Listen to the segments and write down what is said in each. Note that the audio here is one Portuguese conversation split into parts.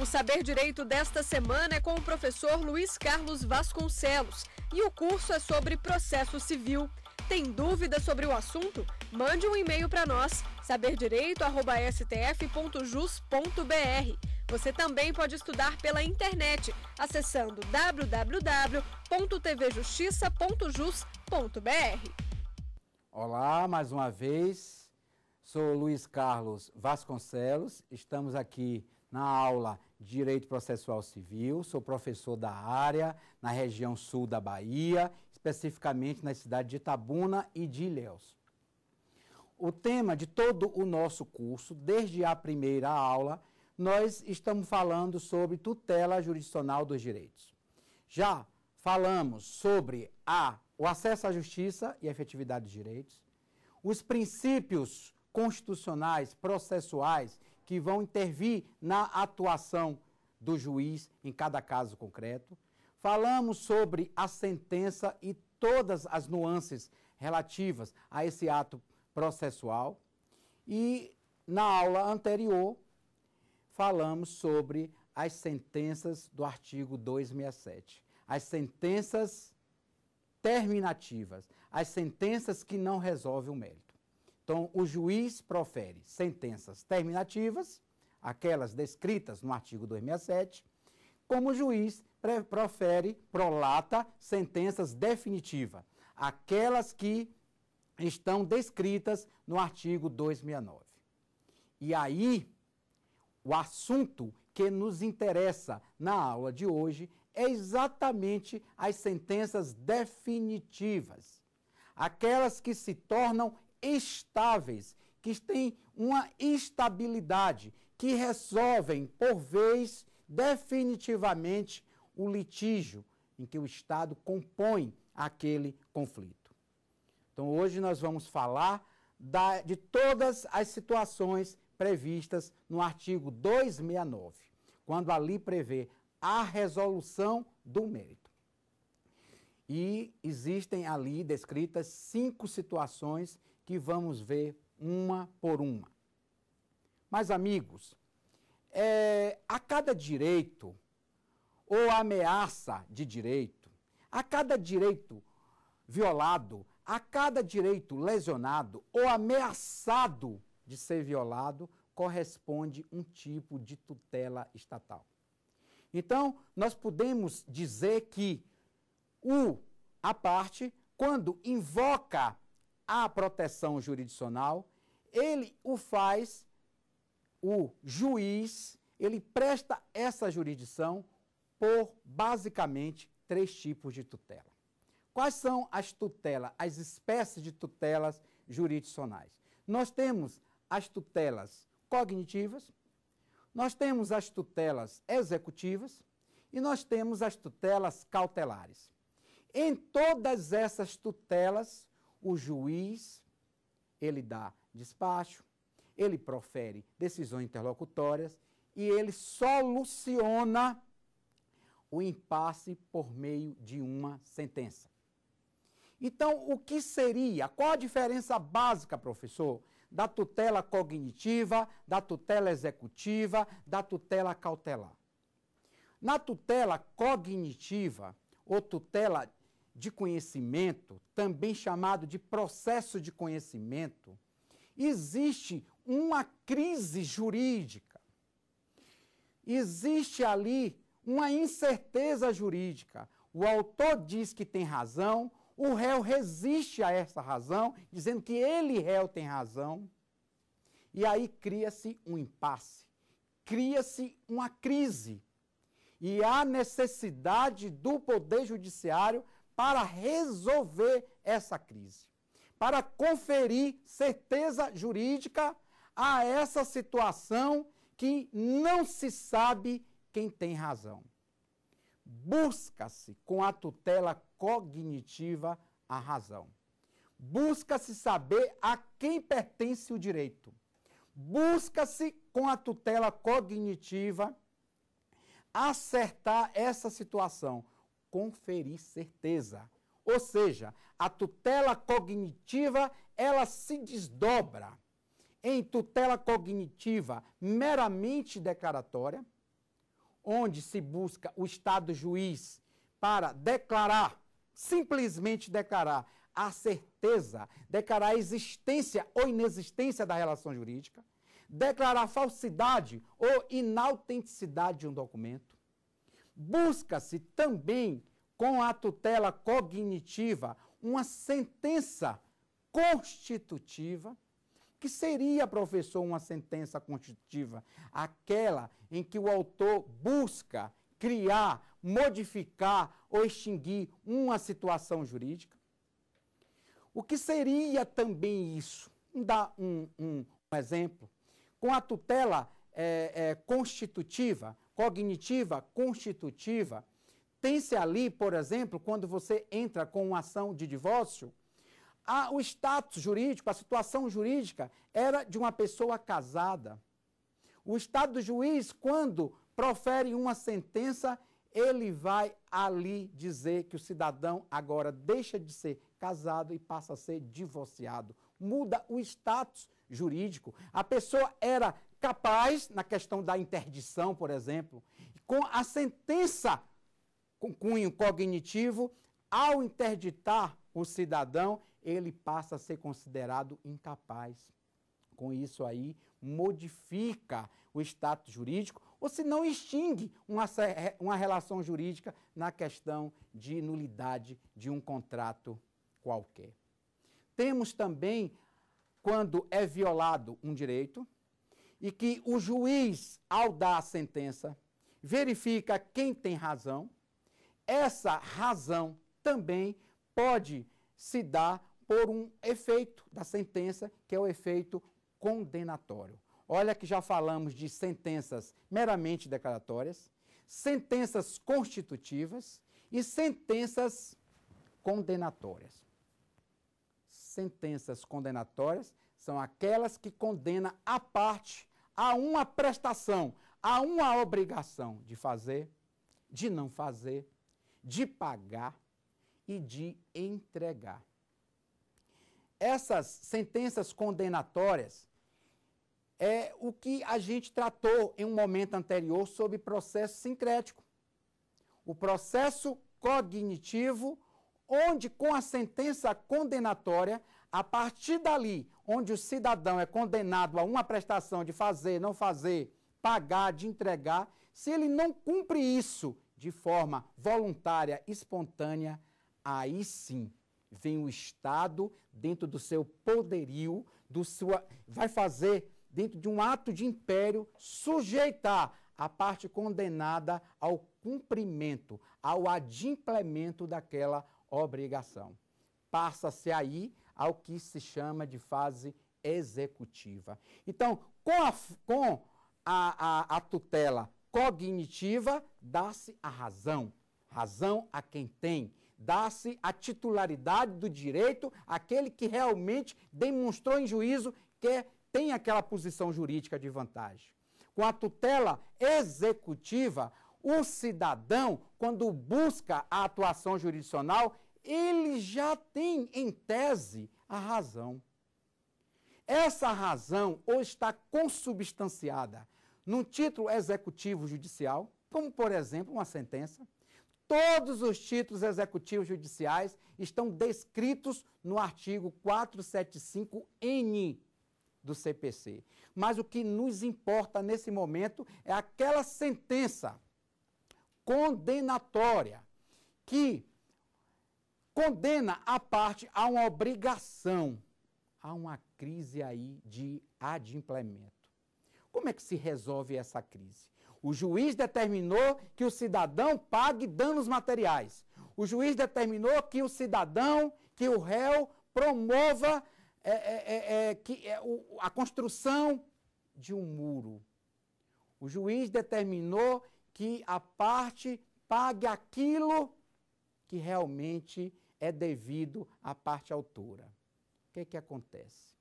O Saber Direito desta semana é com o professor Luiz Carlos Vasconcelos e o curso é sobre processo civil. Tem dúvida sobre o assunto? Mande um e-mail para nós, saberdireito.stf.jus.br. Você também pode estudar pela internet, acessando www.tvjustiça.jus.br. Olá, mais uma vez. Sou Luiz Carlos Vasconcelos. Estamos aqui na aula de Direito Processual Civil, sou professor da área na região sul da Bahia, especificamente na cidade de Itabuna e de Ilhéus. O tema de todo o nosso curso, desde a primeira aula, nós estamos falando sobre tutela jurisdicional dos direitos. Já falamos sobre a, o acesso à justiça e a efetividade dos direitos, os princípios constitucionais, processuais que vão intervir na atuação do juiz em cada caso concreto. Falamos sobre a sentença e todas as nuances relativas a esse ato processual. E na aula anterior, falamos sobre as sentenças do artigo 267. As sentenças terminativas, as sentenças que não resolvem o mérito. Então, o juiz profere sentenças terminativas, aquelas descritas no artigo 267, como o juiz profere, prolata, sentenças definitivas, aquelas que estão descritas no artigo 269. E aí, o assunto que nos interessa na aula de hoje é exatamente as sentenças definitivas, aquelas que se tornam estáveis, que têm uma estabilidade, que resolvem, por vez, definitivamente o litígio em que o Estado compõe aquele conflito. Então, hoje nós vamos falar da, de todas as situações previstas no artigo 269, quando ali prevê a resolução do mérito. E existem ali descritas cinco situações que vamos ver uma por uma. Mas, amigos, é, a cada direito ou ameaça de direito, a cada direito violado, a cada direito lesionado ou ameaçado de ser violado, corresponde um tipo de tutela estatal. Então, nós podemos dizer que o a parte, quando invoca a proteção jurisdicional, ele o faz, o juiz, ele presta essa jurisdição por basicamente três tipos de tutela. Quais são as tutelas, as espécies de tutelas jurisdicionais? Nós temos as tutelas cognitivas, nós temos as tutelas executivas e nós temos as tutelas cautelares. Em todas essas tutelas, o juiz, ele dá despacho, ele profere decisões interlocutórias e ele soluciona o impasse por meio de uma sentença. Então, o que seria? Qual a diferença básica, professor, da tutela cognitiva, da tutela executiva, da tutela cautelar? Na tutela cognitiva ou tutela de conhecimento, também chamado de processo de conhecimento, existe uma crise jurídica. Existe ali uma incerteza jurídica. O autor diz que tem razão, o réu resiste a essa razão, dizendo que ele, réu, tem razão. E aí cria-se um impasse, cria-se uma crise. E há necessidade do Poder Judiciário para resolver essa crise, para conferir certeza jurídica a essa situação que não se sabe quem tem razão. Busca-se com a tutela cognitiva a razão. Busca-se saber a quem pertence o direito. Busca-se com a tutela cognitiva acertar essa situação conferir certeza. Ou seja, a tutela cognitiva, ela se desdobra em tutela cognitiva meramente declaratória, onde se busca o Estado juiz para declarar, simplesmente declarar a certeza, declarar a existência ou inexistência da relação jurídica, declarar falsidade ou inautenticidade de um documento, busca-se também, com a tutela cognitiva, uma sentença constitutiva. Que seria, professor, uma sentença constitutiva? Aquela em que o autor busca criar, modificar ou extinguir uma situação jurídica. O que seria também isso? Vamos dar um, um, um exemplo. Com a tutela é, é, constitutiva, cognitiva, constitutiva, tem-se ali, por exemplo, quando você entra com uma ação de divórcio, a, o status jurídico, a situação jurídica era de uma pessoa casada. O estado do juiz, quando profere uma sentença, ele vai ali dizer que o cidadão agora deixa de ser casado e passa a ser divorciado. Muda o status jurídico. A pessoa era capaz, na questão da interdição, por exemplo, com a sentença com cunho cognitivo, ao interditar o cidadão, ele passa a ser considerado incapaz. Com isso aí, modifica o status jurídico, ou se não extingue uma, uma relação jurídica na questão de nulidade de um contrato qualquer. Temos também, quando é violado um direito, e que o juiz, ao dar a sentença, verifica quem tem razão, essa razão também pode se dar por um efeito da sentença, que é o efeito condenatório. Olha que já falamos de sentenças meramente declaratórias, sentenças constitutivas e sentenças condenatórias. Sentenças condenatórias são aquelas que condenam a parte há uma prestação, há uma obrigação de fazer, de não fazer, de pagar e de entregar. Essas sentenças condenatórias é o que a gente tratou em um momento anterior sobre processo sincrético. O processo cognitivo, onde com a sentença condenatória a partir dali, onde o cidadão é condenado a uma prestação de fazer, não fazer, pagar, de entregar, se ele não cumpre isso de forma voluntária, espontânea, aí sim vem o Estado dentro do seu poderio, do sua vai fazer dentro de um ato de império sujeitar a parte condenada ao cumprimento, ao adimplemento daquela obrigação passa-se aí ao que se chama de fase executiva. Então, com a, com a, a, a tutela cognitiva, dá-se a razão. Razão a quem tem. Dá-se a titularidade do direito àquele que realmente demonstrou em juízo que tem aquela posição jurídica de vantagem. Com a tutela executiva, o cidadão, quando busca a atuação jurisdicional, ele já tem, em tese, a razão. Essa razão ou está consubstanciada num título executivo judicial, como, por exemplo, uma sentença. Todos os títulos executivos judiciais estão descritos no artigo 475N do CPC. Mas o que nos importa nesse momento é aquela sentença condenatória que condena a parte a uma obrigação, a uma crise aí de adimplemento. Como é que se resolve essa crise? O juiz determinou que o cidadão pague danos materiais. O juiz determinou que o cidadão, que o réu promova é, é, é, é que, é, a construção de um muro. O juiz determinou que a parte pague aquilo que realmente é devido à parte autora. O que, é que acontece?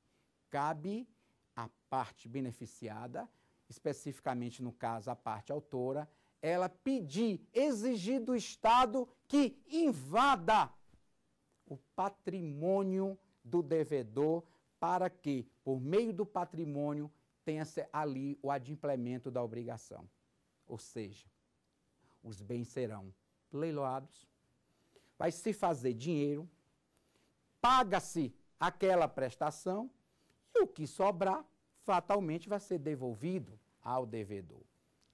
Cabe à parte beneficiada, especificamente no caso a parte autora, ela pedir, exigir do Estado que invada o patrimônio do devedor para que, por meio do patrimônio, tenha ali o adimplemento da obrigação. Ou seja, os bens serão leiloados, vai se fazer dinheiro, paga-se aquela prestação e o que sobrar fatalmente vai ser devolvido ao devedor. O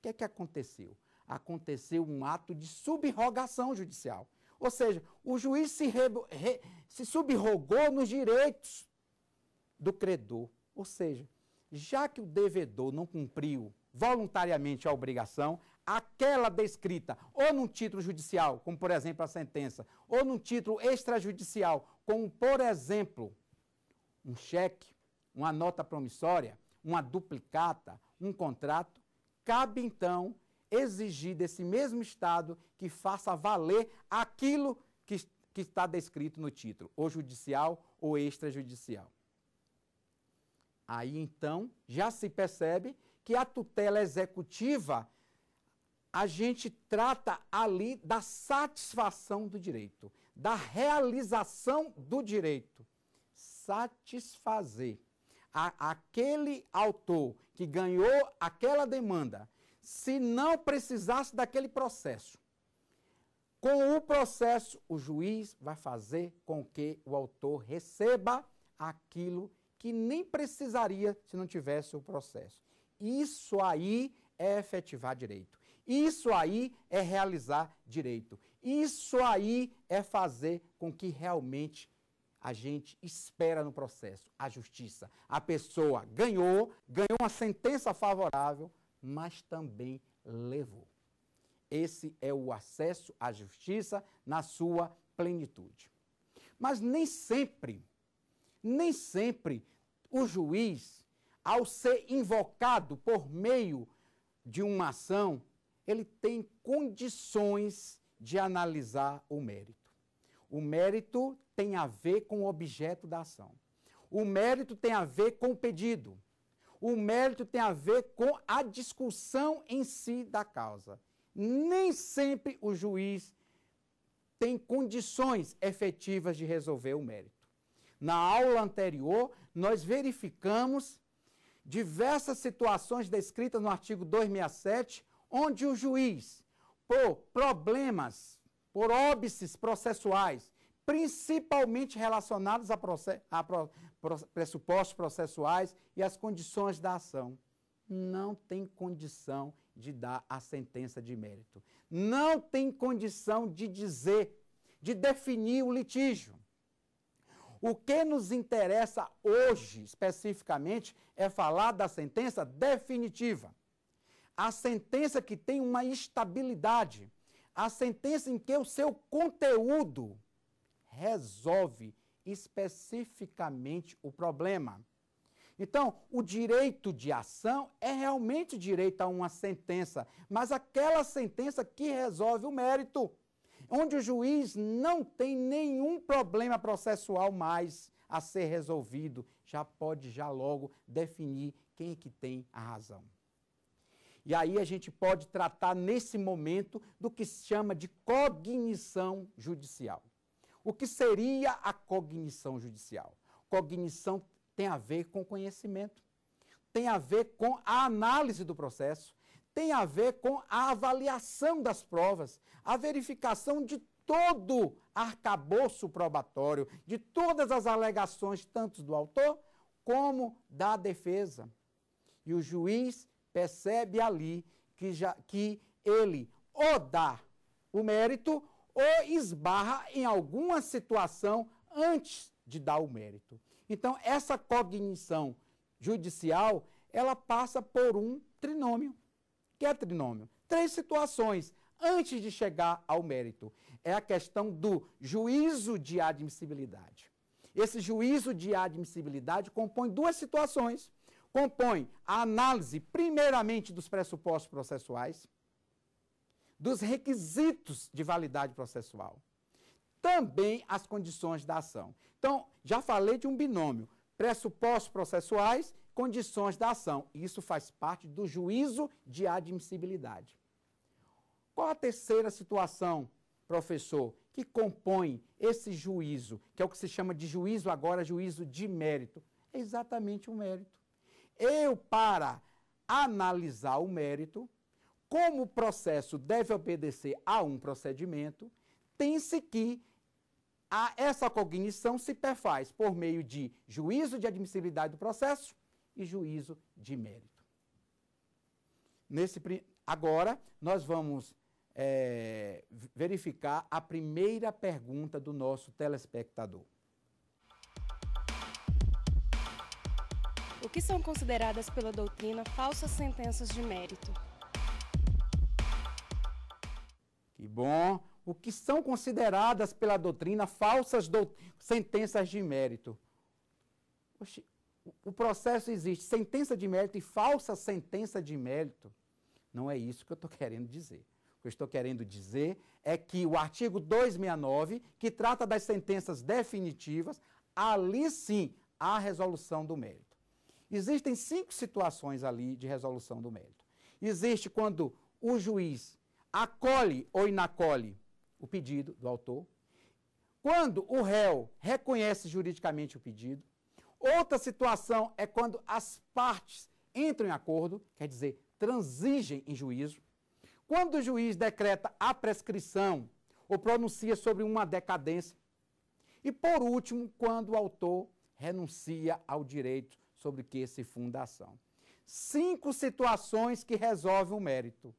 que é que aconteceu? Aconteceu um ato de subrogação judicial. Ou seja, o juiz se, re, se subrogou nos direitos do credor. Ou seja, já que o devedor não cumpriu voluntariamente a obrigação, aquela descrita ou num título judicial, como por exemplo a sentença, ou num título extrajudicial, como por exemplo um cheque, uma nota promissória, uma duplicata, um contrato, cabe então exigir desse mesmo Estado que faça valer aquilo que, que está descrito no título, ou judicial ou extrajudicial. Aí então já se percebe que a tutela executiva a gente trata ali da satisfação do direito, da realização do direito. Satisfazer. A, aquele autor que ganhou aquela demanda, se não precisasse daquele processo, com o processo, o juiz vai fazer com que o autor receba aquilo que nem precisaria se não tivesse o processo. Isso aí é efetivar direito. Isso aí é realizar direito. Isso aí é fazer com que realmente a gente espera no processo a justiça. A pessoa ganhou, ganhou uma sentença favorável, mas também levou. Esse é o acesso à justiça na sua plenitude. Mas nem sempre, nem sempre o juiz, ao ser invocado por meio de uma ação, ele tem condições de analisar o mérito. O mérito tem a ver com o objeto da ação. O mérito tem a ver com o pedido. O mérito tem a ver com a discussão em si da causa. Nem sempre o juiz tem condições efetivas de resolver o mérito. Na aula anterior, nós verificamos diversas situações descritas no artigo 267, onde o juiz, por problemas, por óbices processuais, principalmente relacionados a, process, a pro, pressupostos processuais e as condições da ação, não tem condição de dar a sentença de mérito. Não tem condição de dizer, de definir o litígio. O que nos interessa hoje, especificamente, é falar da sentença definitiva a sentença que tem uma estabilidade, a sentença em que o seu conteúdo resolve especificamente o problema. Então, o direito de ação é realmente direito a uma sentença, mas aquela sentença que resolve o mérito, onde o juiz não tem nenhum problema processual mais a ser resolvido, já pode já logo definir quem é que tem a razão. E aí a gente pode tratar nesse momento do que se chama de cognição judicial. O que seria a cognição judicial? Cognição tem a ver com conhecimento, tem a ver com a análise do processo, tem a ver com a avaliação das provas, a verificação de todo arcabouço probatório, de todas as alegações, tanto do autor como da defesa. E o juiz percebe ali que, já, que ele ou dá o mérito ou esbarra em alguma situação antes de dar o mérito. Então, essa cognição judicial, ela passa por um trinômio. Que é trinômio? Três situações antes de chegar ao mérito. É a questão do juízo de admissibilidade. Esse juízo de admissibilidade compõe duas situações compõe a análise, primeiramente, dos pressupostos processuais, dos requisitos de validade processual, também as condições da ação. Então, já falei de um binômio: pressupostos processuais, condições da ação. Isso faz parte do juízo de admissibilidade. Qual a terceira situação, professor, que compõe esse juízo, que é o que se chama de juízo agora, juízo de mérito? É exatamente o mérito. Eu, para analisar o mérito, como o processo deve obedecer a um procedimento, tem-se que a essa cognição se perfaz por meio de juízo de admissibilidade do processo e juízo de mérito. Nesse, agora, nós vamos é, verificar a primeira pergunta do nosso telespectador. o que são consideradas pela doutrina falsas sentenças de mérito. Que bom! O que são consideradas pela doutrina falsas do... sentenças de mérito? Oxi, o processo existe sentença de mérito e falsa sentença de mérito. Não é isso que eu estou querendo dizer. O que eu estou querendo dizer é que o artigo 269, que trata das sentenças definitivas, ali sim há resolução do mérito. Existem cinco situações ali de resolução do mérito. Existe quando o juiz acolhe ou inacolhe o pedido do autor, quando o réu reconhece juridicamente o pedido. Outra situação é quando as partes entram em acordo, quer dizer, transigem em juízo. Quando o juiz decreta a prescrição ou pronuncia sobre uma decadência. E, por último, quando o autor renuncia ao direito sobre que se fundação. Cinco situações que resolvem o mérito.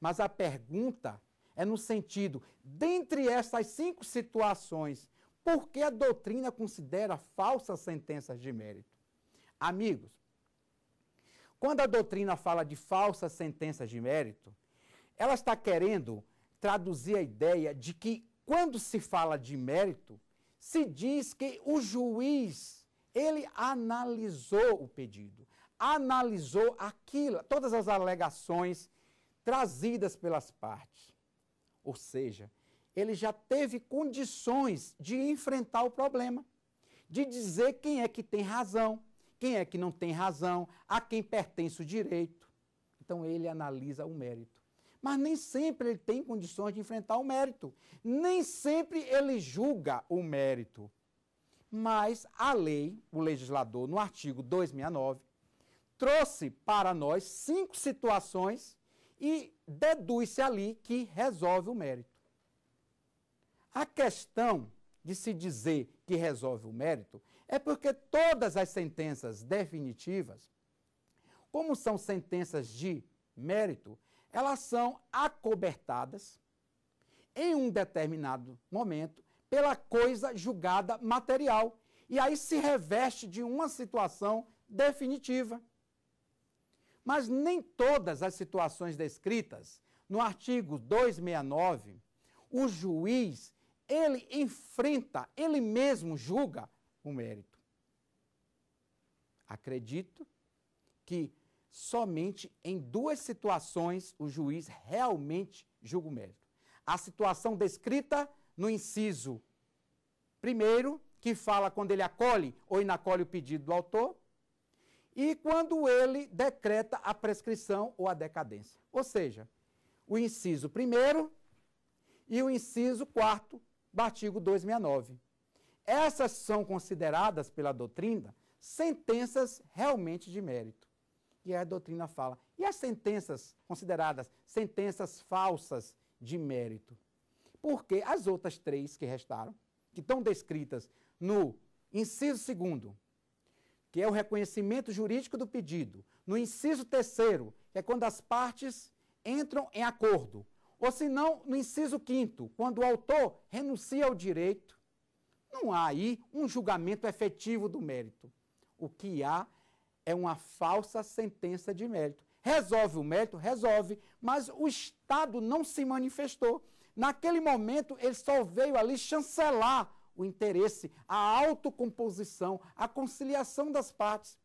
Mas a pergunta é no sentido, dentre essas cinco situações, por que a doutrina considera falsas sentenças de mérito? Amigos, quando a doutrina fala de falsas sentenças de mérito, ela está querendo traduzir a ideia de que, quando se fala de mérito, se diz que o juiz ele analisou o pedido, analisou aquilo, todas as alegações trazidas pelas partes. Ou seja, ele já teve condições de enfrentar o problema, de dizer quem é que tem razão, quem é que não tem razão, a quem pertence o direito. Então ele analisa o mérito. Mas nem sempre ele tem condições de enfrentar o mérito, nem sempre ele julga o mérito mas a lei, o legislador, no artigo 269, trouxe para nós cinco situações e deduz-se ali que resolve o mérito. A questão de se dizer que resolve o mérito é porque todas as sentenças definitivas, como são sentenças de mérito, elas são acobertadas em um determinado momento pela coisa julgada material. E aí se reveste de uma situação definitiva. Mas nem todas as situações descritas no artigo 269, o juiz, ele enfrenta, ele mesmo julga o mérito. Acredito que somente em duas situações o juiz realmente julga o mérito. A situação descrita no inciso primeiro, que fala quando ele acolhe ou inacolhe o pedido do autor, e quando ele decreta a prescrição ou a decadência. Ou seja, o inciso primeiro e o inciso quarto do artigo 269. Essas são consideradas pela doutrina sentenças realmente de mérito. E a doutrina fala. E as sentenças consideradas sentenças falsas de mérito? porque as outras três que restaram, que estão descritas no inciso segundo, que é o reconhecimento jurídico do pedido, no inciso terceiro, que é quando as partes entram em acordo, ou se não, no inciso quinto, quando o autor renuncia ao direito, não há aí um julgamento efetivo do mérito. O que há é uma falsa sentença de mérito. Resolve o mérito? Resolve, mas o Estado não se manifestou. Naquele momento, ele só veio ali chancelar o interesse, a autocomposição, a conciliação das partes.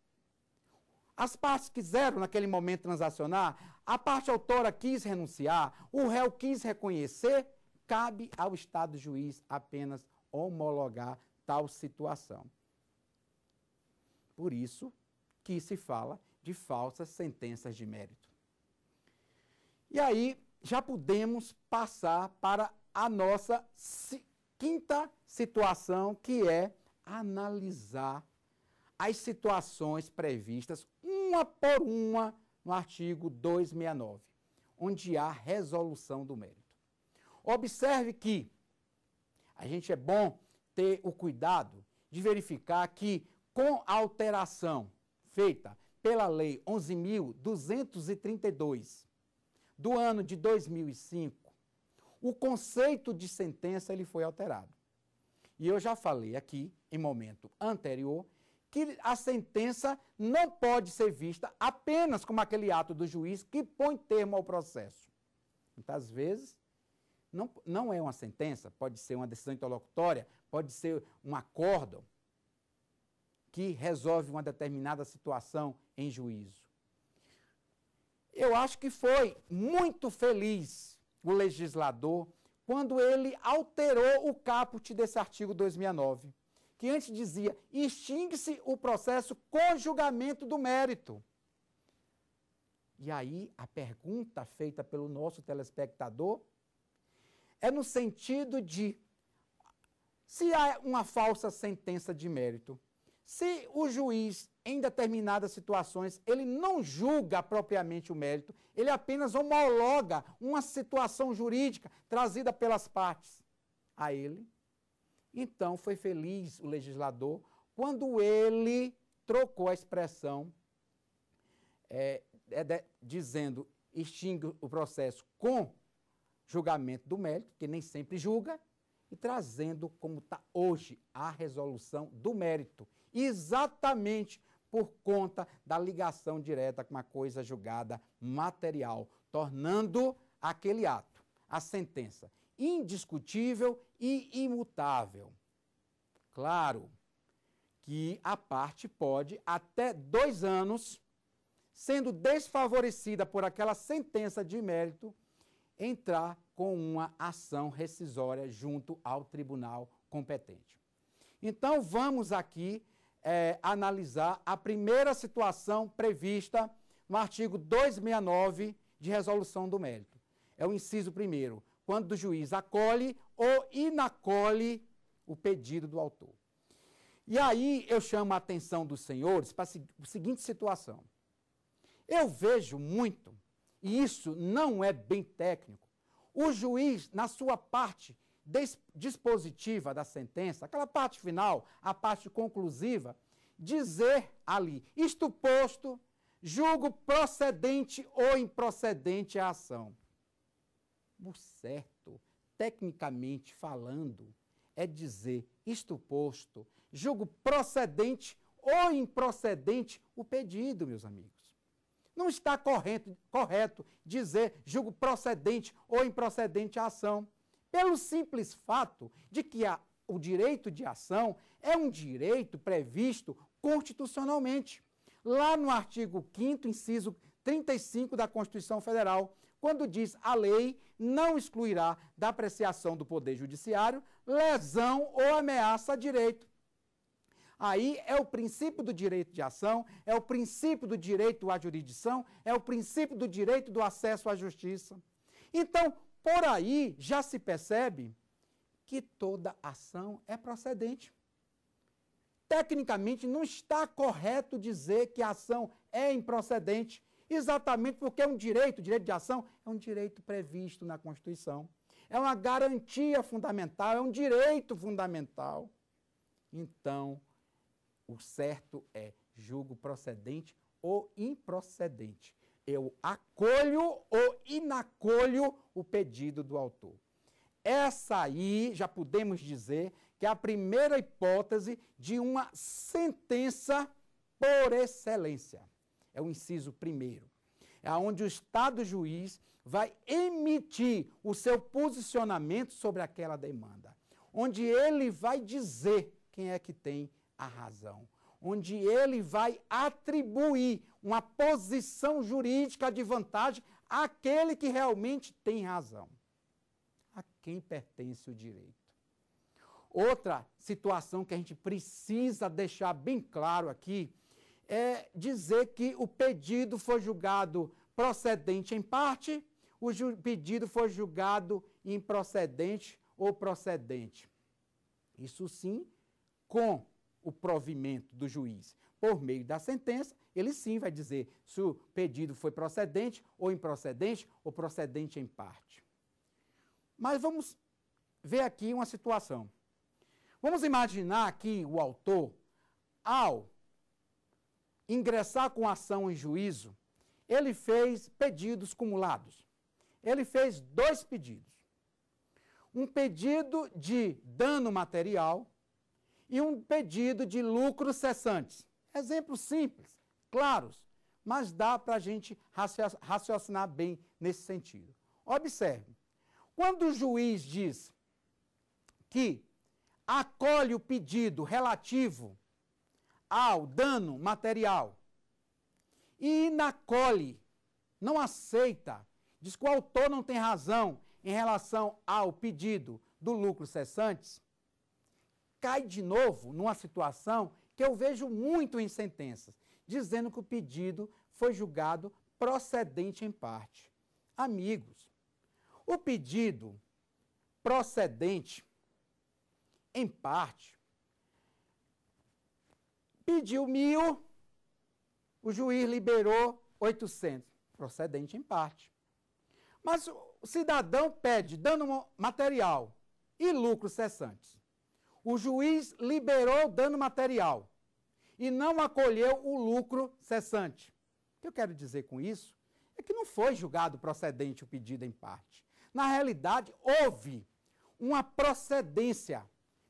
As partes quiseram, naquele momento, transacionar, a parte autora quis renunciar, o réu quis reconhecer, cabe ao Estado juiz apenas homologar tal situação. Por isso que se fala de falsas sentenças de mérito. E aí, já podemos passar para a nossa quinta situação, que é analisar as situações previstas uma por uma no artigo 269, onde há resolução do mérito. Observe que a gente é bom ter o cuidado de verificar que, com alteração feita pela Lei 11.232 do ano de 2005, o conceito de sentença ele foi alterado. E eu já falei aqui, em momento anterior, que a sentença não pode ser vista apenas como aquele ato do juiz que põe termo ao processo. Muitas vezes, não, não é uma sentença, pode ser uma decisão interlocutória, pode ser um acordo que resolve uma determinada situação em juízo. Eu acho que foi muito feliz o legislador quando ele alterou o caput desse artigo 2009, que antes dizia: extingue-se o processo com julgamento do mérito. E aí a pergunta feita pelo nosso telespectador é no sentido de se há uma falsa sentença de mérito, se o juiz, em determinadas situações, ele não julga propriamente o mérito, ele apenas homologa uma situação jurídica trazida pelas partes a ele. Então foi feliz o legislador quando ele trocou a expressão é, é de, dizendo extingue o processo com julgamento do mérito, que nem sempre julga, e trazendo como está hoje a resolução do mérito exatamente por conta da ligação direta com a coisa julgada material, tornando aquele ato, a sentença, indiscutível e imutável. Claro que a parte pode, até dois anos, sendo desfavorecida por aquela sentença de mérito, entrar com uma ação rescisória junto ao tribunal competente. Então, vamos aqui é, analisar a primeira situação prevista no artigo 269 de resolução do mérito. É o inciso primeiro, quando o juiz acolhe ou inacolhe o pedido do autor. E aí eu chamo a atenção dos senhores para a seguinte situação. Eu vejo muito, e isso não é bem técnico, o juiz, na sua parte, dispositiva da sentença, aquela parte final, a parte conclusiva, dizer ali: isto posto, julgo procedente ou improcedente a ação. O certo, tecnicamente falando, é dizer: isto posto, julgo procedente ou improcedente o pedido, meus amigos. Não está correto, correto dizer julgo procedente ou improcedente a ação pelo simples fato de que a, o direito de ação é um direito previsto constitucionalmente. Lá no artigo 5, inciso 35 da Constituição Federal, quando diz a lei não excluirá da apreciação do Poder Judiciário lesão ou ameaça a direito. Aí é o princípio do direito de ação, é o princípio do direito à jurisdição, é o princípio do direito do acesso à justiça. Então, por aí já se percebe que toda ação é procedente. Tecnicamente, não está correto dizer que a ação é improcedente, exatamente porque é um direito, direito de ação é um direito previsto na Constituição. É uma garantia fundamental, é um direito fundamental. Então, o certo é julgo procedente ou improcedente. Eu acolho ou inacolho o pedido do autor. Essa aí já podemos dizer que é a primeira hipótese de uma sentença por excelência. É o inciso primeiro. É onde o Estado juiz vai emitir o seu posicionamento sobre aquela demanda, onde ele vai dizer quem é que tem a razão onde ele vai atribuir uma posição jurídica de vantagem àquele que realmente tem razão, a quem pertence o direito. Outra situação que a gente precisa deixar bem claro aqui é dizer que o pedido foi julgado procedente em parte, o pedido foi julgado improcedente ou procedente. Isso sim, com o provimento do juiz. Por meio da sentença, ele sim vai dizer se o pedido foi procedente ou improcedente ou procedente em parte. Mas vamos ver aqui uma situação. Vamos imaginar que o autor, ao ingressar com ação em juízo, ele fez pedidos cumulados. Ele fez dois pedidos. Um pedido de dano material e um pedido de lucros cessantes. Exemplos simples, claros, mas dá para a gente raciocinar bem nesse sentido. Observe, quando o juiz diz que acolhe o pedido relativo ao dano material e inacolhe, não aceita, diz que o autor não tem razão em relação ao pedido do lucro cessantes cai de novo numa situação que eu vejo muito em sentenças, dizendo que o pedido foi julgado procedente em parte. Amigos, o pedido procedente em parte pediu mil, o juiz liberou 800, procedente em parte. Mas o cidadão pede dano material e lucros cessantes. O juiz liberou o dano material e não acolheu o lucro cessante. O que eu quero dizer com isso é que não foi julgado procedente o pedido em parte. Na realidade, houve uma procedência,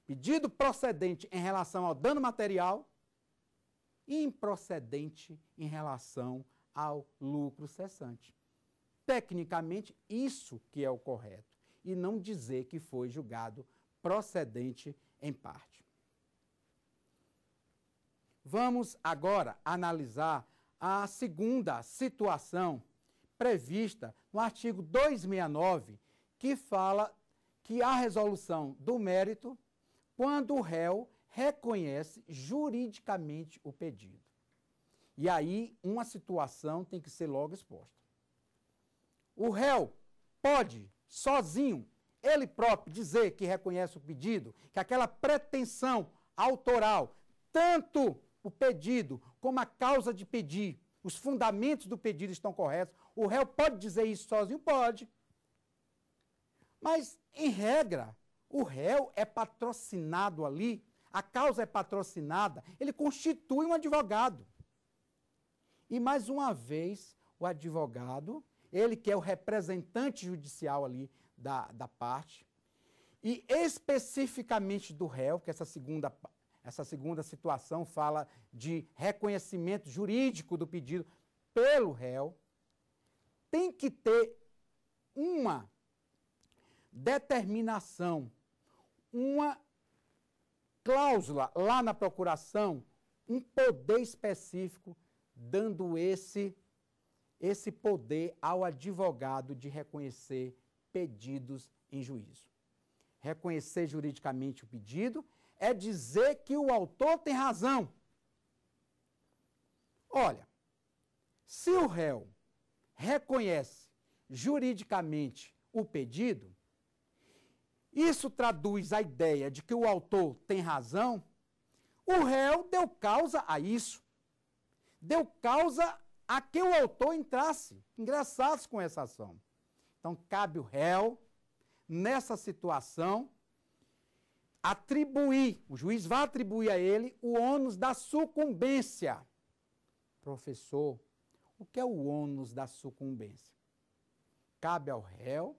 pedido procedente em relação ao dano material e improcedente em relação ao lucro cessante. Tecnicamente, isso que é o correto, e não dizer que foi julgado procedente em parte. Vamos agora analisar a segunda situação prevista no artigo 269, que fala que há resolução do mérito quando o réu reconhece juridicamente o pedido. E aí uma situação tem que ser logo exposta. O réu pode, sozinho, ele próprio dizer que reconhece o pedido, que aquela pretensão autoral, tanto o pedido como a causa de pedir, os fundamentos do pedido estão corretos, o réu pode dizer isso sozinho? Pode. Mas, em regra, o réu é patrocinado ali, a causa é patrocinada, ele constitui um advogado. E mais uma vez, o advogado, ele que é o representante judicial ali da, da parte, e especificamente do réu, que essa segunda, essa segunda situação fala de reconhecimento jurídico do pedido pelo réu, tem que ter uma determinação, uma cláusula lá na procuração, um poder específico dando esse esse poder ao advogado de reconhecer pedidos em juízo. Reconhecer juridicamente o pedido é dizer que o autor tem razão. Olha, se o réu reconhece juridicamente o pedido, isso traduz a ideia de que o autor tem razão, o réu deu causa a isso. Deu causa a que o autor entrasse, engraçasse com essa ação. Então, cabe o réu, nessa situação, atribuir, o juiz vai atribuir a ele o ônus da sucumbência. Professor, o que é o ônus da sucumbência? Cabe ao réu,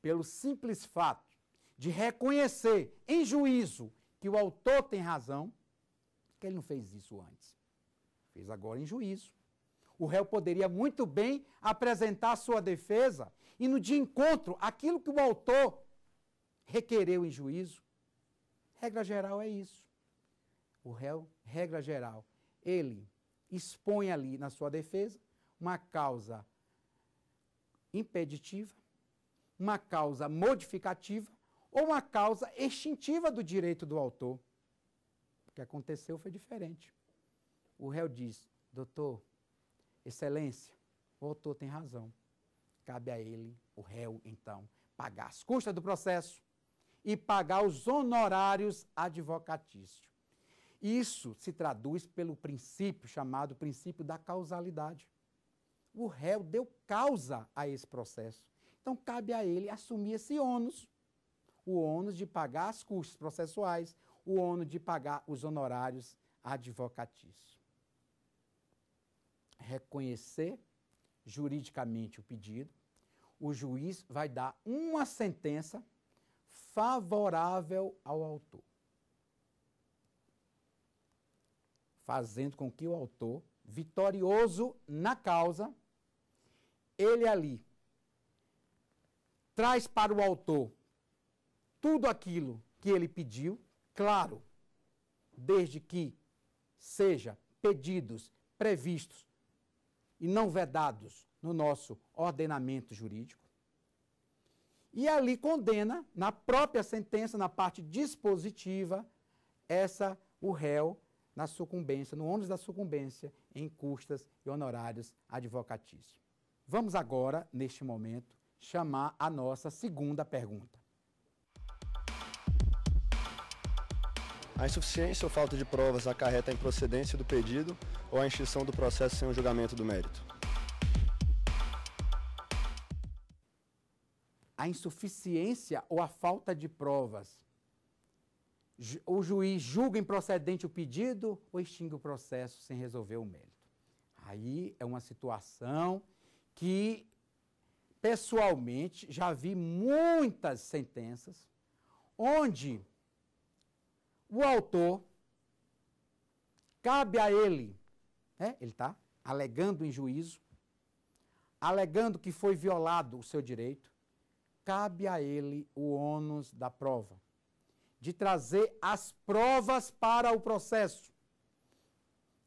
pelo simples fato de reconhecer em juízo que o autor tem razão, que ele não fez isso antes. Fez agora em juízo. O réu poderia muito bem apresentar sua defesa e no dia encontro aquilo que o autor requereu em juízo. Regra geral é isso. O réu, regra geral, ele expõe ali na sua defesa uma causa impeditiva, uma causa modificativa ou uma causa extintiva do direito do autor. O que aconteceu foi diferente. O réu diz: Doutor, Excelência, o autor tem razão cabe a ele, o réu, então, pagar as custas do processo e pagar os honorários advocatícios. Isso se traduz pelo princípio chamado princípio da causalidade. O réu deu causa a esse processo. Então cabe a ele assumir esse ônus, o ônus de pagar as custas processuais, o ônus de pagar os honorários advocatícios. Reconhecer juridicamente o pedido, o juiz vai dar uma sentença favorável ao autor, fazendo com que o autor, vitorioso na causa, ele ali traz para o autor tudo aquilo que ele pediu, claro, desde que seja pedidos previstos e não vedados no nosso ordenamento jurídico. E ali condena, na própria sentença, na parte dispositiva, essa o réu na sucumbência, no ônus da sucumbência, em custas e honorários advocatícios. Vamos agora, neste momento, chamar a nossa segunda pergunta. A insuficiência ou falta de provas acarreta a improcedência do pedido ou a extinção do processo sem o julgamento do mérito? a insuficiência ou a falta de provas. O juiz julga improcedente o pedido ou extingue o processo sem resolver o mérito. Aí é uma situação que, pessoalmente, já vi muitas sentenças onde o autor cabe a ele, né? ele está alegando em juízo, alegando que foi violado o seu direito, cabe a ele o ônus da prova, de trazer as provas para o processo.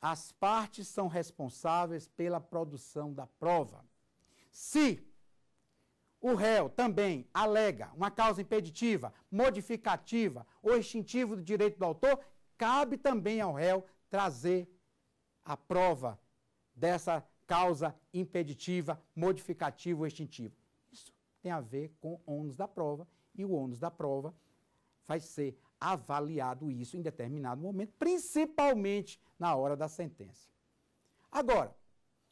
As partes são responsáveis pela produção da prova. Se o réu também alega uma causa impeditiva, modificativa ou extintiva do direito do autor, cabe também ao réu trazer a prova dessa causa impeditiva, modificativa ou extintiva tem a ver com ônus da prova, e o ônus da prova vai ser avaliado isso em determinado momento, principalmente na hora da sentença. Agora,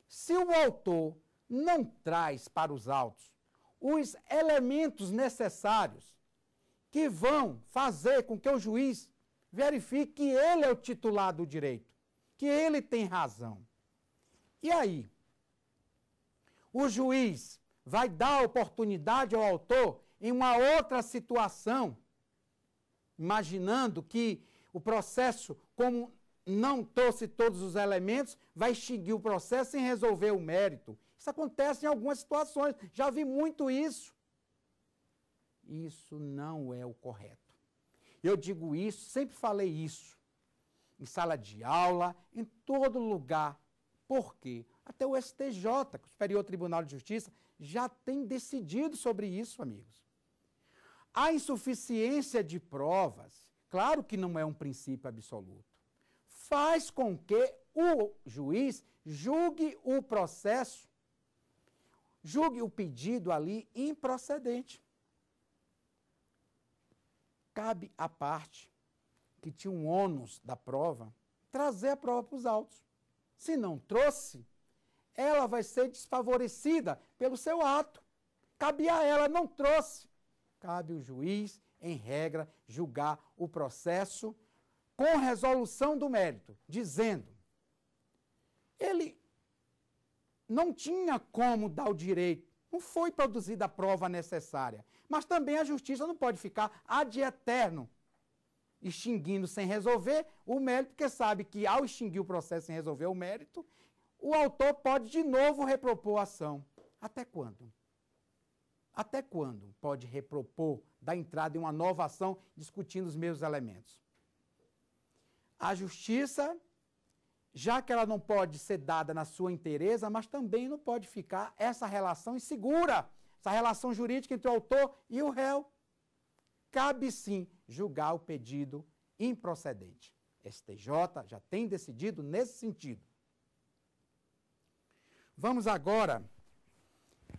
se o autor não traz para os autos os elementos necessários que vão fazer com que o juiz verifique que ele é o titular do direito, que ele tem razão. E aí? O juiz vai dar oportunidade ao autor em uma outra situação, imaginando que o processo, como não trouxe todos os elementos, vai extinguir o processo sem resolver o mérito. Isso acontece em algumas situações, já vi muito isso. Isso não é o correto. Eu digo isso, sempre falei isso, em sala de aula, em todo lugar. Por quê? Até o STJ, é o Superior Tribunal de Justiça, já tem decidido sobre isso, amigos. A insuficiência de provas, claro que não é um princípio absoluto, faz com que o juiz julgue o processo, julgue o pedido ali improcedente. Cabe à parte que tinha um ônus da prova trazer a prova para os autos. Se não trouxe, ela vai ser desfavorecida pelo seu ato. Cabe a ela, não trouxe. Cabe o juiz, em regra, julgar o processo com resolução do mérito, dizendo: ele não tinha como dar o direito, não foi produzida a prova necessária. Mas também a justiça não pode ficar ad eterno extinguindo sem resolver o mérito, porque sabe que ao extinguir o processo sem resolver o mérito, o autor pode de novo repropor a ação. Até quando? Até quando pode repropor da entrada em uma nova ação discutindo os mesmos elementos? A justiça, já que ela não pode ser dada na sua inteireza, mas também não pode ficar essa relação insegura, essa relação jurídica entre o autor e o réu. Cabe sim julgar o pedido improcedente. STJ já tem decidido nesse sentido. Vamos agora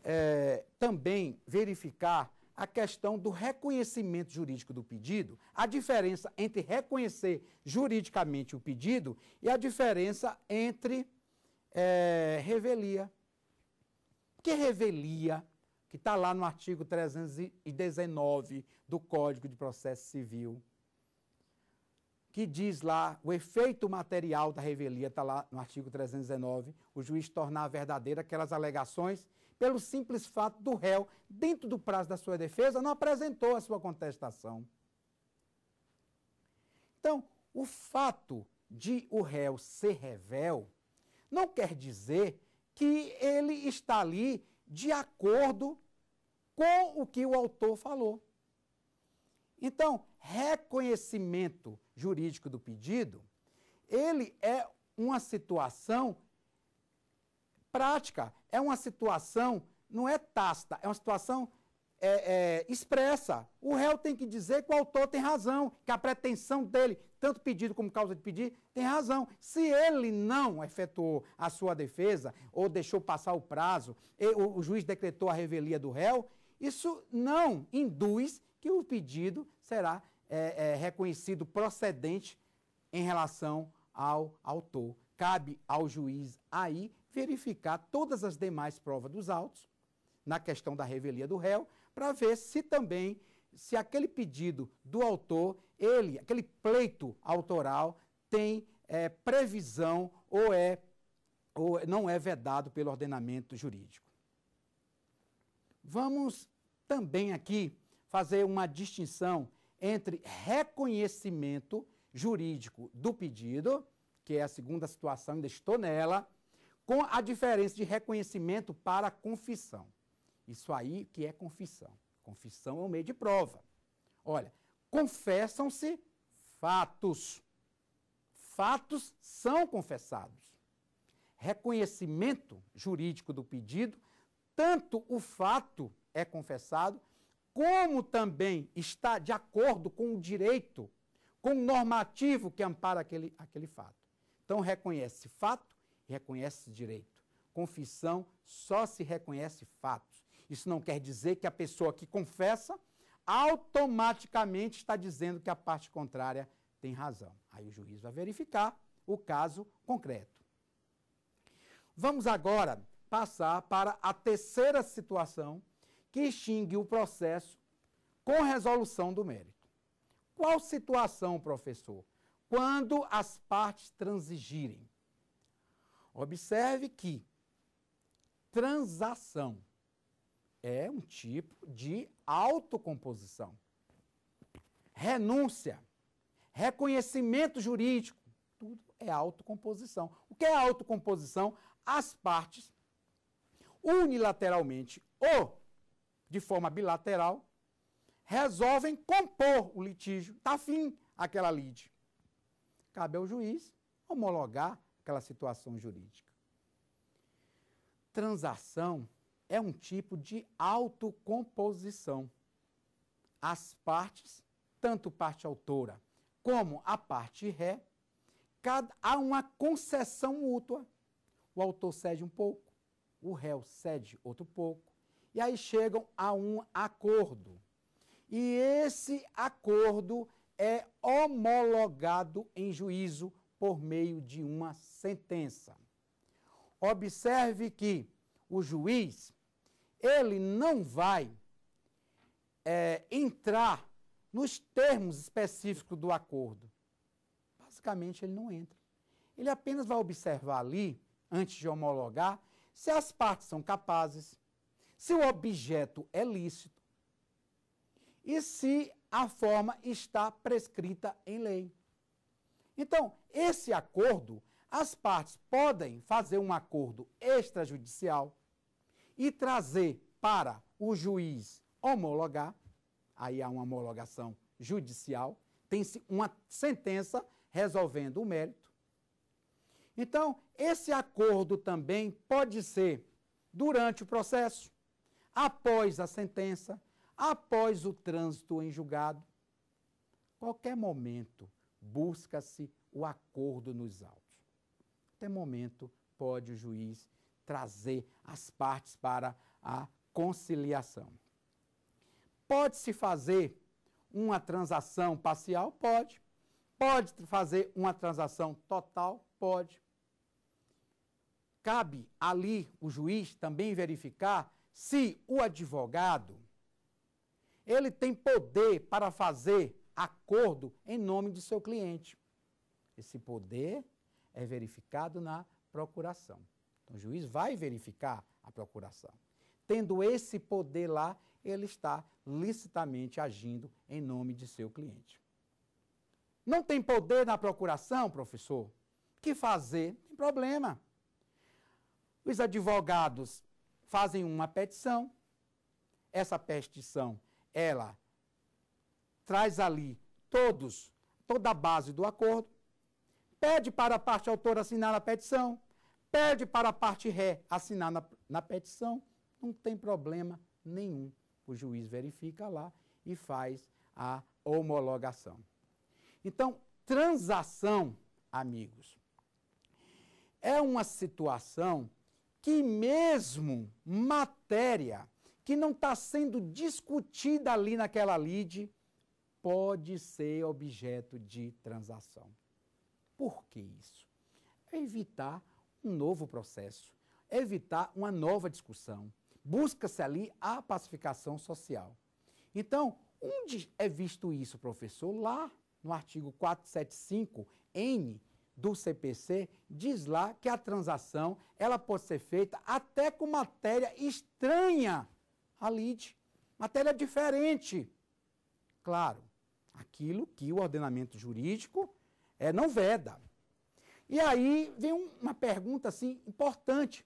é, também verificar a questão do reconhecimento jurídico do pedido, a diferença entre reconhecer juridicamente o pedido e a diferença entre é, revelia. Que revelia, que está lá no artigo 319 do Código de Processo Civil, que diz lá o efeito material da revelia, está lá no artigo 319, o juiz tornar verdadeira aquelas alegações pelo simples fato do réu, dentro do prazo da sua defesa, não apresentou a sua contestação. Então, o fato de o réu ser revel não quer dizer que ele está ali de acordo com o que o autor falou. Então, reconhecimento jurídico do pedido, ele é uma situação prática, é uma situação, não é tácita, é uma situação é, é, expressa. O réu tem que dizer que o autor tem razão, que a pretensão dele, tanto pedido como causa de pedir, tem razão. Se ele não efetuou a sua defesa ou deixou passar o prazo, o, o juiz decretou a revelia do réu, isso não induz que o pedido será é, é, reconhecido procedente em relação ao autor. Cabe ao juiz aí verificar todas as demais provas dos autos na questão da revelia do réu para ver se também se aquele pedido do autor, ele, aquele pleito autoral tem é, previsão ou é ou não é vedado pelo ordenamento jurídico. Vamos também aqui fazer uma distinção entre reconhecimento jurídico do pedido, que é a segunda situação, ainda estou nela, com a diferença de reconhecimento para confissão. Isso aí que é confissão. Confissão é um meio de prova. Olha, confessam-se fatos. Fatos são confessados. Reconhecimento jurídico do pedido, tanto o fato é confessado, como também está de acordo com o direito, com o normativo que ampara aquele, aquele fato. Então, reconhece fato e reconhece direito. Confissão só se reconhece fatos. Isso não quer dizer que a pessoa que confessa automaticamente está dizendo que a parte contrária tem razão. Aí o juiz vai verificar o caso concreto. Vamos agora passar para a terceira situação que extingue o processo com resolução do mérito. Qual situação, professor? Quando as partes transigirem. Observe que transação é um tipo de autocomposição. Renúncia, reconhecimento jurídico, tudo é autocomposição. O que é autocomposição? As partes unilateralmente ou de forma bilateral, resolvem compor o litígio, está fim aquela lide. Cabe ao juiz homologar aquela situação jurídica. Transação é um tipo de autocomposição. As partes, tanto parte autora como a parte ré, cada, há uma concessão mútua. O autor cede um pouco, o réu cede outro pouco, e aí chegam a um acordo. E esse acordo é homologado em juízo por meio de uma sentença. Observe que o juiz, ele não vai é, entrar nos termos específicos do acordo. Basicamente, ele não entra. Ele apenas vai observar ali, antes de homologar, se as partes são capazes, se o objeto é lícito e se a forma está prescrita em lei. Então, esse acordo, as partes podem fazer um acordo extrajudicial e trazer para o juiz homologar, aí há uma homologação judicial, tem uma sentença resolvendo o mérito. Então, esse acordo também pode ser durante o processo, após a sentença, após o trânsito em julgado. Qualquer momento busca-se o acordo nos autos. Até momento pode o juiz trazer as partes para a conciliação. Pode-se fazer uma transação parcial? Pode. Pode fazer uma transação total? Pode. Cabe ali o juiz também verificar se o advogado ele tem poder para fazer acordo em nome de seu cliente. Esse poder é verificado na procuração. Então, o juiz vai verificar a procuração. Tendo esse poder lá, ele está licitamente agindo em nome de seu cliente. Não tem poder na procuração, professor? Que fazer? Não tem problema. Os advogados fazem uma petição. Essa petição, ela traz ali todos, toda a base do acordo, pede para a parte autora assinar a petição, pede para a parte ré assinar na, na petição, não tem problema nenhum. O juiz verifica lá e faz a homologação. Então, transação, amigos, é uma situação que mesmo matéria que não está sendo discutida ali naquela lide pode ser objeto de transação. Por que isso? É evitar um novo processo, é evitar uma nova discussão. Busca-se ali a pacificação social. Então, onde é visto isso, professor? Lá no artigo 475N do CPC diz lá que a transação ela pode ser feita até com matéria estranha à lide, matéria diferente. Claro, aquilo que o ordenamento jurídico é, não veda. E aí vem uma pergunta assim importante.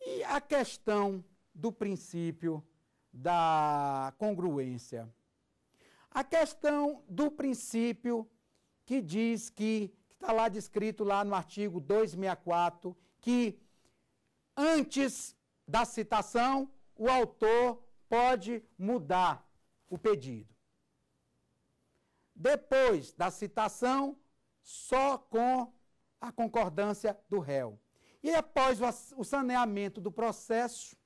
E a questão do princípio da congruência? A questão do princípio que diz que Está lá descrito lá no artigo 264 que antes da citação o autor pode mudar o pedido. Depois da citação, só com a concordância do réu. E após o saneamento do processo,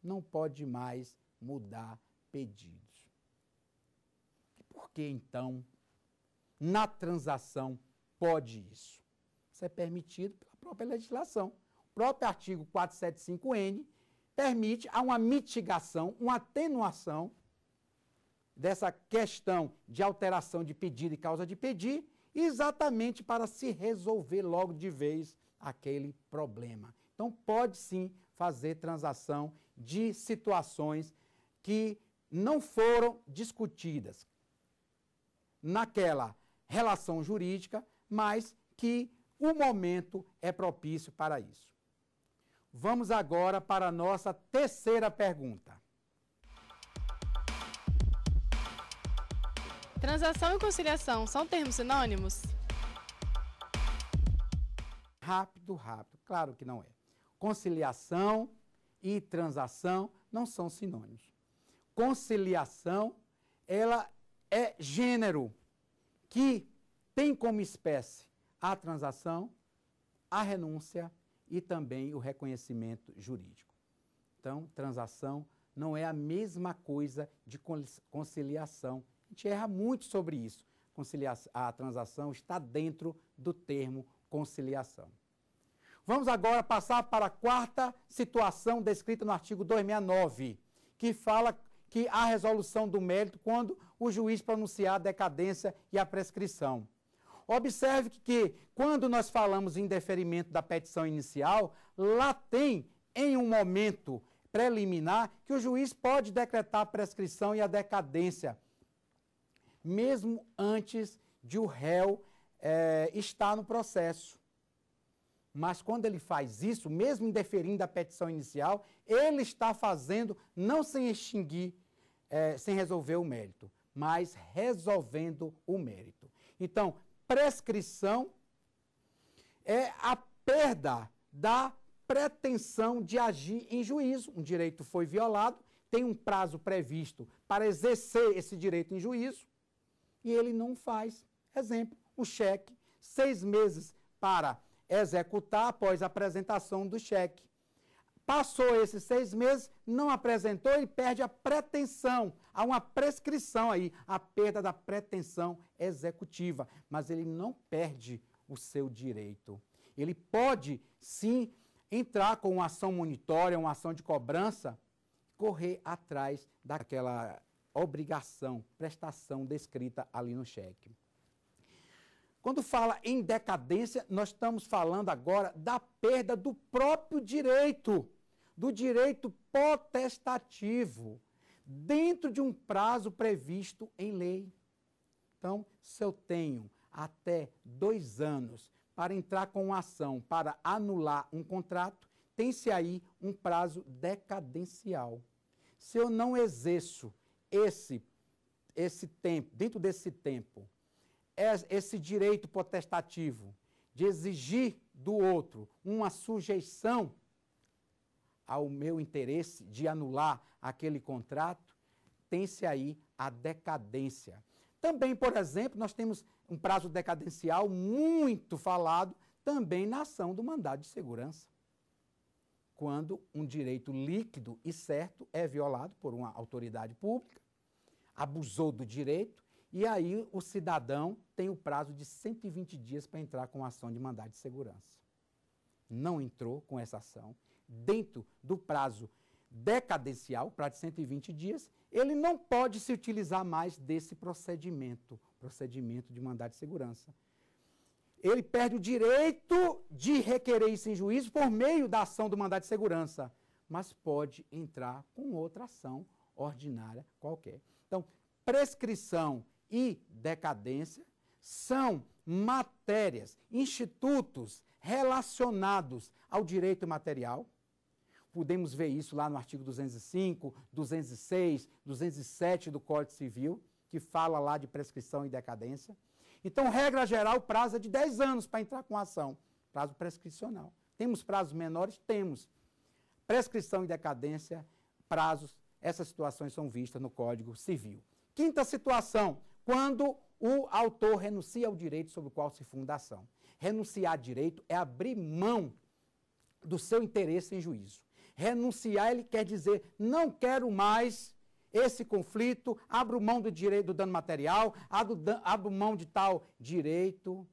não pode mais mudar pedidos. Por que então, na transação pode isso. Isso é permitido pela própria legislação. O próprio artigo 475N permite a uma mitigação, uma atenuação dessa questão de alteração de pedido e causa de pedir, exatamente para se resolver logo de vez aquele problema. Então, pode sim fazer transação de situações que não foram discutidas naquela relação jurídica, mas que o momento é propício para isso. Vamos agora para a nossa terceira pergunta. Transação e conciliação são termos sinônimos? Rápido, rápido. Claro que não é. Conciliação e transação não são sinônimos. Conciliação, ela é gênero que tem como espécie a transação, a renúncia e também o reconhecimento jurídico. Então, transação não é a mesma coisa de conciliação. A gente erra muito sobre isso. A transação está dentro do termo conciliação. Vamos agora passar para a quarta situação descrita no artigo 269, que fala que há resolução do mérito quando o juiz pronunciar a decadência e a prescrição. Observe que, quando nós falamos em deferimento da petição inicial, lá tem em um momento preliminar que o juiz pode decretar a prescrição e a decadência, mesmo antes de o réu é, estar no processo. Mas quando ele faz isso, mesmo indeferindo a petição inicial, ele está fazendo não sem extinguir, é, sem resolver o mérito, mas resolvendo o mérito. Então, prescrição é a perda da pretensão de agir em juízo. Um direito foi violado, tem um prazo previsto para exercer esse direito em juízo e ele não faz. Exemplo, o cheque, seis meses para executar após a apresentação do cheque. Passou esses seis meses, não apresentou e perde a pretensão Há uma prescrição aí, a perda da pretensão executiva, mas ele não perde o seu direito. Ele pode sim entrar com uma ação monitória, uma ação de cobrança, correr atrás daquela obrigação, prestação descrita ali no cheque. Quando fala em decadência, nós estamos falando agora da perda do próprio direito, do direito potestativo dentro de um prazo previsto em lei. Então, se eu tenho até dois anos para entrar com uma ação para anular um contrato, tem-se aí um prazo decadencial. Se eu não exerço esse, esse tempo, dentro desse tempo, é, esse direito potestativo de exigir do outro uma sujeição ao meu interesse de anular aquele contrato, tem-se aí a decadência. Também, por exemplo, nós temos um prazo decadencial muito falado também na ação do mandado de segurança. Quando um direito líquido e certo é violado por uma autoridade pública, abusou do direito, e aí o cidadão tem o prazo de 120 dias para entrar com a ação de mandado de segurança. Não entrou com essa ação dentro do prazo decadencial, prazo de 120 dias, ele não pode se utilizar mais desse procedimento, procedimento de mandado de segurança. Ele perde o direito de requerer isso em juízo por meio da ação do mandado de segurança, mas pode entrar com outra ação ordinária qualquer. Então, prescrição e decadência são matérias, institutos relacionados ao direito material Podemos ver isso lá no artigo 205, 206, 207 do Código Civil, que fala lá de prescrição e decadência. Então, regra geral, o prazo é de 10 anos para entrar com a ação, prazo prescricional. Temos prazos menores? Temos. Prescrição e decadência, prazos, essas situações são vistas no Código Civil. Quinta situação, quando o autor renuncia ao direito sobre o qual se funda a ação. Renunciar a direito é abrir mão do seu interesse em juízo. Renunciar, ele quer dizer, não quero mais esse conflito, abro mão do direito do dano material, abro, abro mão de tal direito.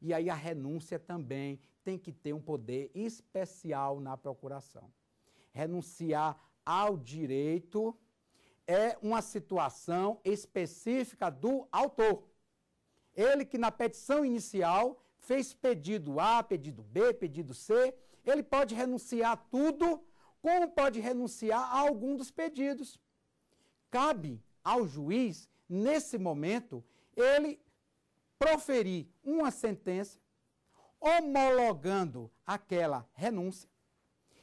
E aí a renúncia também tem que ter um poder especial na procuração. Renunciar ao direito é uma situação específica do autor. Ele que na petição inicial fez pedido A, pedido B, pedido C, ele pode renunciar a tudo como pode renunciar a algum dos pedidos. Cabe ao juiz, nesse momento, ele proferir uma sentença homologando aquela renúncia.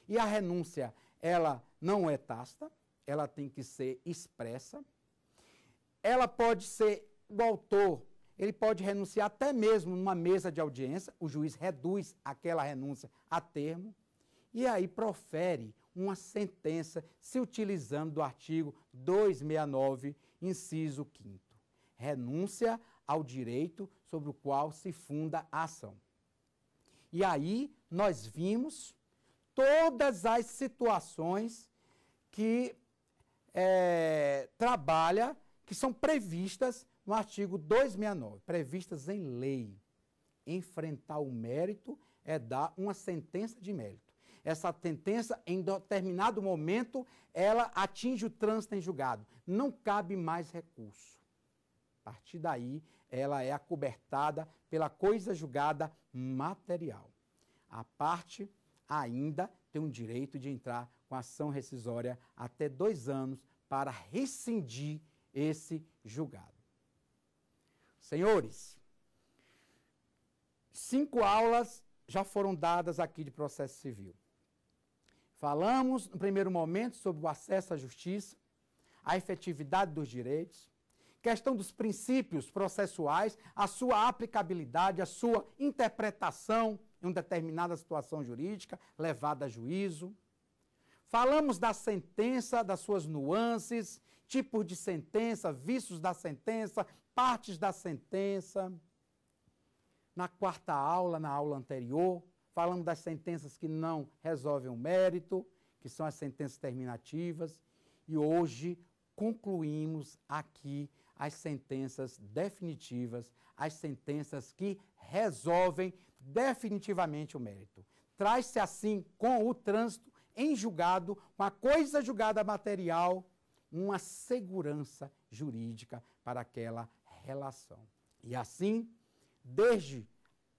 E a renúncia, ela não é tácita, ela tem que ser expressa. Ela pode ser do autor, ele pode renunciar até mesmo numa mesa de audiência, o juiz reduz aquela renúncia a termo e aí profere uma sentença se utilizando do artigo 269, inciso 5 renúncia ao direito sobre o qual se funda a ação. E aí nós vimos todas as situações que é, trabalha, que são previstas no artigo 269, previstas em lei. Enfrentar o mérito é dar uma sentença de mérito essa sentença, em determinado momento, ela atinge o trânsito em julgado. Não cabe mais recurso. A partir daí, ela é acobertada pela coisa julgada material. A parte ainda tem o direito de entrar com ação rescisória até dois anos para rescindir esse julgado. Senhores, cinco aulas já foram dadas aqui de processo civil. Falamos, no primeiro momento, sobre o acesso à justiça, a efetividade dos direitos, questão dos princípios processuais, a sua aplicabilidade, a sua interpretação em uma determinada situação jurídica, levada a juízo. Falamos da sentença, das suas nuances, tipos de sentença, vícios da sentença, partes da sentença. Na quarta aula, na aula anterior, Falamos das sentenças que não resolvem o mérito, que são as sentenças terminativas, e hoje concluímos aqui as sentenças definitivas, as sentenças que resolvem definitivamente o mérito. Traz-se assim com o trânsito em julgado, com a coisa julgada material, uma segurança jurídica para aquela relação. E assim, desde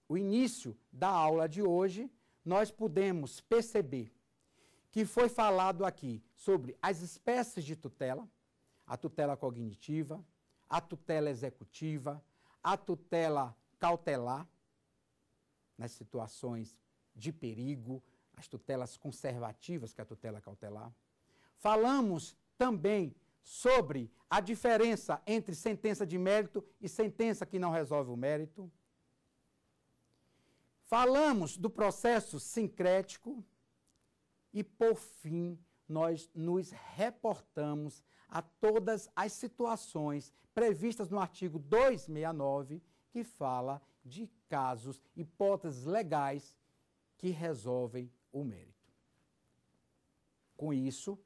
o início da aula de hoje, nós pudemos perceber que foi falado aqui sobre as espécies de tutela, a tutela cognitiva, a tutela executiva, a tutela cautelar nas situações de perigo, as tutelas conservativas, que é a tutela cautelar. Falamos também sobre a diferença entre sentença de mérito e sentença que não resolve o mérito. Falamos do processo sincrético e, por fim, nós nos reportamos a todas as situações previstas no artigo 269, que fala de casos, hipóteses legais que resolvem o mérito. Com isso,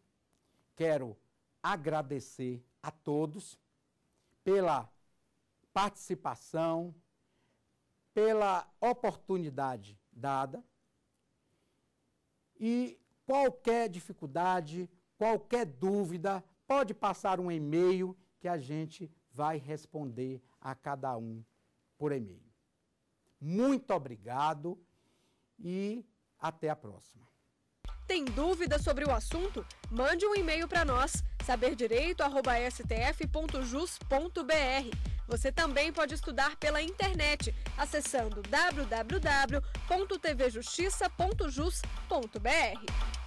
quero agradecer a todos pela participação, pela oportunidade dada e qualquer dificuldade, qualquer dúvida, pode passar um e-mail que a gente vai responder a cada um por e-mail. Muito obrigado e até a próxima. Tem dúvida sobre o assunto? Mande um e-mail para nós, saberdireito.stf.jus.br você também pode estudar pela internet, acessando www.tvjustiça.jus.br.